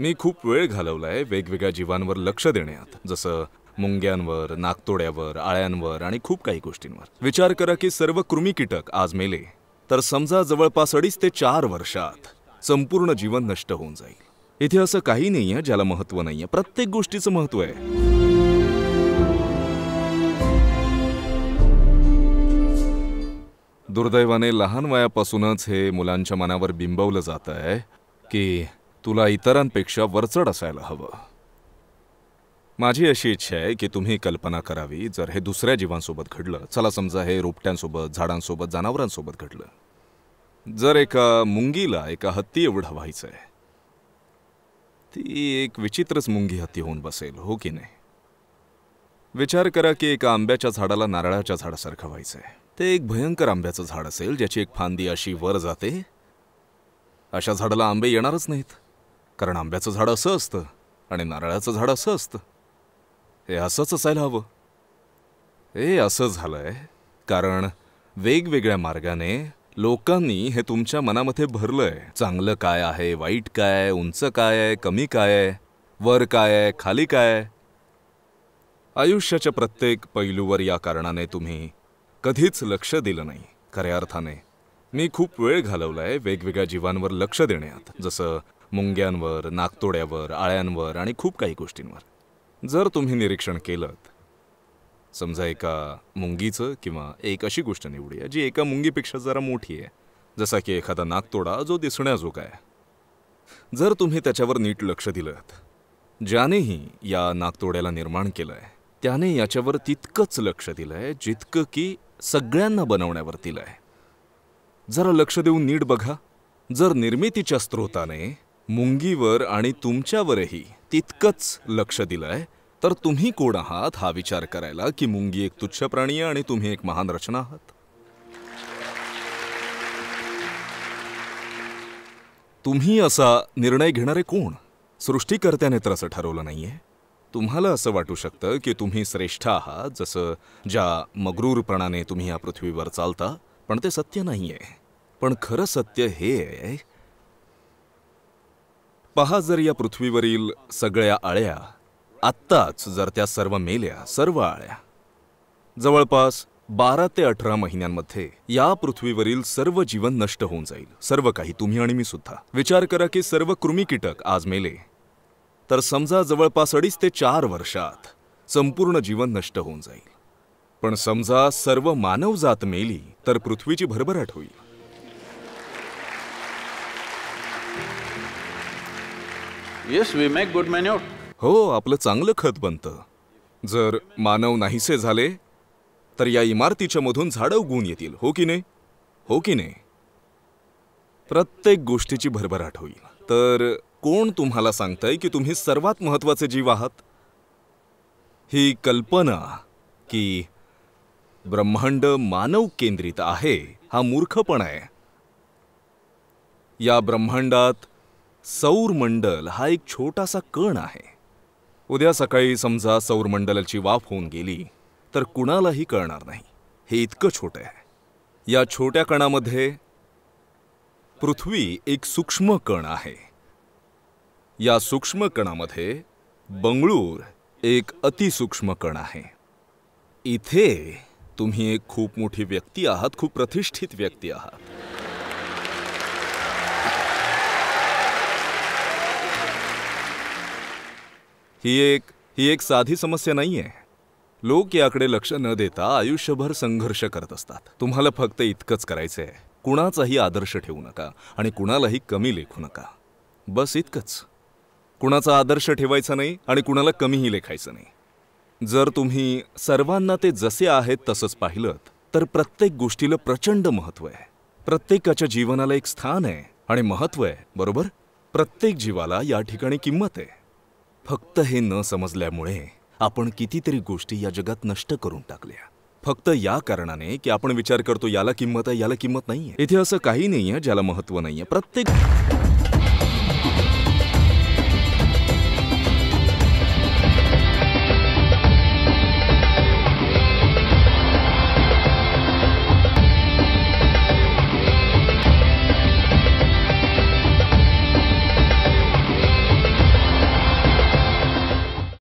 मी खूप वेळ घालवलाय वेगवेगळ्या जीवांवर लक्ष देण्यात जसं मुंग्यांवर नागतोड्यावर आळ्यांवर आणि खूप काही गोष्टींवर विचार करा की सर्व कृमी कीटक आज मेले तर समजा जवळपास अडीच ते चार वर्षात संपूर्ण जीवन नष्ट होऊन जाईल इथे असं काही नाही आहे ज्याला महत्त्व नाही आहे प्रत्येक गोष्टीचं महत्त्व आहे दुर्दैवाने लहान वयापासूनच हे मुलांच्या मनावर बिंबवलं जात आहे की तुला इतरांपेक्षा वरचढ असायला हवं माझी अशी इच्छा आहे की तुम्ही कल्पना करावी जर हे दुसऱ्या जीवांसोबत घडलं चला समजा हे रोपट्यांसोबत झाडांसोबत जनावरांसोबत घडलं जर एका मुंगीला एका हत्ती एवढं व्हायचं आहे ती एक विचित्रच मुंगी हत्ती होऊन बसेल हो की नाही विचार करा की एका आंब्याच्या झाडाला नारळाच्या झाडासारखं व्हायचं आहे ते एक भयंकर आंब्याचं झाड असेल ज्याची एक फांदी अशी वर जाते अशा झाडाला आंबे येणारच नाहीत कारण आंब्याचं झाड असं असतं आणि नारळाचं झाड असं असतं हे असंच असायला हवं हे असं झालंय कारण वेगवेगळ्या मार्गाने लोकांनी हे तुमच्या मनामध्ये भरलंय चांगलं काय आहे वाईट काय आहे उंच काय आहे कमी काय आहे वर काय आहे खाली काय आहे आयुष्याच्या प्रत्येक पैलूवर या कारणाने तुम्ही कधीच लक्ष दिलं नाही खऱ्या अर्थाने मी खूप वेळ घालवलाय वेगवेगळ्या जीवांवर लक्ष देण्यात जसं मुंग्यांवर नागतोड्यावर आळ्यांवर आणि खूप काही गोष्टींवर जर तुम्ही निरीक्षण केलं समजा एका मुंगीचं किंवा एक अशी गोष्ट आहे जी एका मुंगीपेक्षा जरा मोठी आहे जसा की एखादा नागतोडा जो दिसण्याजोगा आहे जर तुम्ही त्याच्यावर नीट लक्ष दिलं ज्यानेही या नागतोड्याला निर्माण केलं आहे त्याने याच्यावर तितकंच लक्ष दिलं आहे जितकं की सगळ्यांना बनवण्यावर दिलं आहे जरा लक्ष देऊन नीट बघा जर निर्मितीच्या स्रोताने मुंगीवर आणि तुमच्यावरही तितकंच लक्ष आहे तर तुम्ही कोण आहात हा विचार करायला की मुंगी एक तुच्छ प्राणी आहे आणि तुम्ही एक महान रचना आहात तुम्ही असा निर्णय घेणारे कोण सृष्टीकर्त्याने तर असं ठरवलं नाहीये तुम्हाला असं वाटू शकतं की तुम्ही श्रेष्ठ आहात जसं ज्या मगरूरपणाने तुम्ही या पृथ्वीवर चालता पण ते सत्य नाहीये पण खरं सत्य हे आहे पहा जर या पृथ्वीवरील सगळ्या आळ्या आत्ताच जर त्या सर्व मेल्या सर्व आळ्या जवळपास बारा ते अठरा महिन्यांमध्ये या पृथ्वीवरील सर्व जीवन नष्ट होऊन जाईल सर्व काही तुम्ही आणि मी सुद्धा विचार करा की सर्व कृमी कीटक आज मेले तर समजा जवळपास अडीच ते चार वर्षात संपूर्ण जीवन नष्ट होऊन जाईल पण समजा सर्व मानवजात मेली तर पृथ्वीची भरभराट होईल yes we make good manure हो आपलं चांगलं खत बनतं जर मानव नाहीसे झाले तर या इमारतीच्या मधून झाडं उगवून येतील हो की नाही हो की नाही प्रत्येक गोष्टीची भरभराट होईल तर कोण तुम्हाला सांगतंय की तुम्ही सर्वात महत्वाचे जीव आहात ही कल्पना की ब्रह्मांड मानव केंद्रित आहे हा मूर्खपण आहे या ब्रह्मांडात सौरमंडल हा एक छोटा सा कण आहे उद्या सकाळी समजा सौरमंडलाची वाफ होऊन गेली तर कुणालाही कळणार नाही हे इतकं छोटं आहे या छोट्या कणामध्ये पृथ्वी एक सूक्ष्म कण आहे या सूक्ष्म कणामध्ये बंगळूर एक अतिसूक्ष्म कण आहे इथे तुम्ही एक खूप मोठी व्यक्ती आहात खूप प्रतिष्ठित व्यक्ती आहात ही एक ही एक साधी समस्या नाही आहे लोक याकडे लक्ष न देता आयुष्यभर संघर्ष करत असतात तुम्हाला फक्त इतकंच करायचं आहे कुणाचाही आदर्श ठेवू नका आणि कुणालाही कमी लेखू नका बस इतकंच कुणाचा आदर्श ठेवायचा नाही आणि कुणाला कमीही लेखायचं नाही जर तुम्ही सर्वांना ते जसे आहेत तसंच पाहिलं तर प्रत्येक गोष्टीला प्रचंड महत्त्व आहे प्रत्येकाच्या जीवनाला एक स्थान आहे आणि महत्त्व आहे बरोबर प्रत्येक जीवाला या ठिकाणी किंमत आहे फक्त हे न समजल्यामुळे आपण कितीतरी गोष्टी या जगात नष्ट करून टाकल्या फक्त या कारणाने की आपण विचार करतो याला किंमत आहे याला किंमत नाहीये इथे असं काही नाहीये ज्याला महत्व नाहीये प्रत्येक